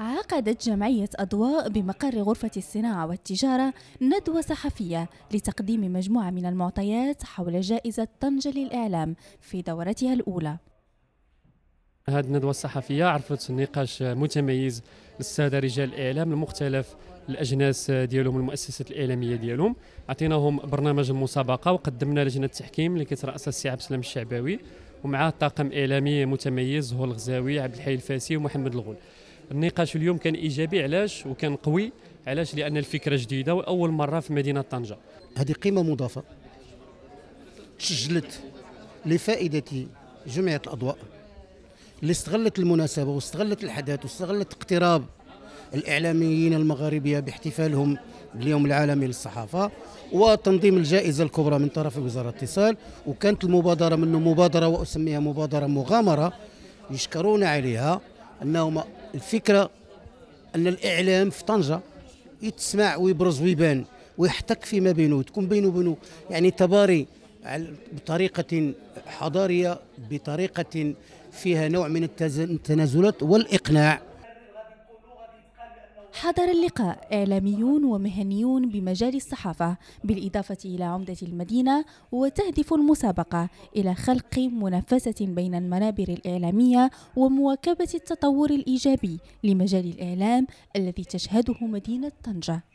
عقدت جمعية أضواء بمقر غرفة الصناعة والتجارة ندوة صحفية لتقديم مجموعة من المعطيات حول جائزة طنجة للإعلام في دورتها الأولى هذه الندوة الصحفية عرفت نقاش متميز للسادة رجال الإعلام المختلف الأجناس ديالهم والمؤسسات الإعلامية ديالهم عطيناهم برنامج المسابقة وقدمنا لجنة التحكيم اللي كترأسها السي عبد السلام الشعباوي ومعاه طاقم إعلامي متميز هو الغزاوي عبد الحي الفاسي ومحمد الغول النقاش اليوم كان ايجابي علاش وكان قوي علاش لان الفكره جديده واول مره في مدينه طنجه هذه قيمه مضافه تسجلت لفائده جمعيه الاضواء اللي استغلت المناسبه واستغلت الحدث واستغلت اقتراب الاعلاميين المغاربيه باحتفالهم باليوم العالمي للصحافه وتنظيم الجائزه الكبرى من طرف وزاره الاتصال وكانت المبادره منه مبادره واسميها مبادره مغامره يشكرون عليها انهم الفكره ان الاعلام في طنجه يتسمع ويبرز ويبان ويحتك فيما بينه تكون بينه وبينه يعني تباري بطريقه حضاريه بطريقه فيها نوع من التنازلات والاقناع حضر اللقاء إعلاميون ومهنيون بمجال الصحافة بالإضافة إلى عمدة المدينة وتهدف المسابقة إلى خلق منافسة بين المنابر الإعلامية ومواكبة التطور الإيجابي لمجال الإعلام الذي تشهده مدينة طنجة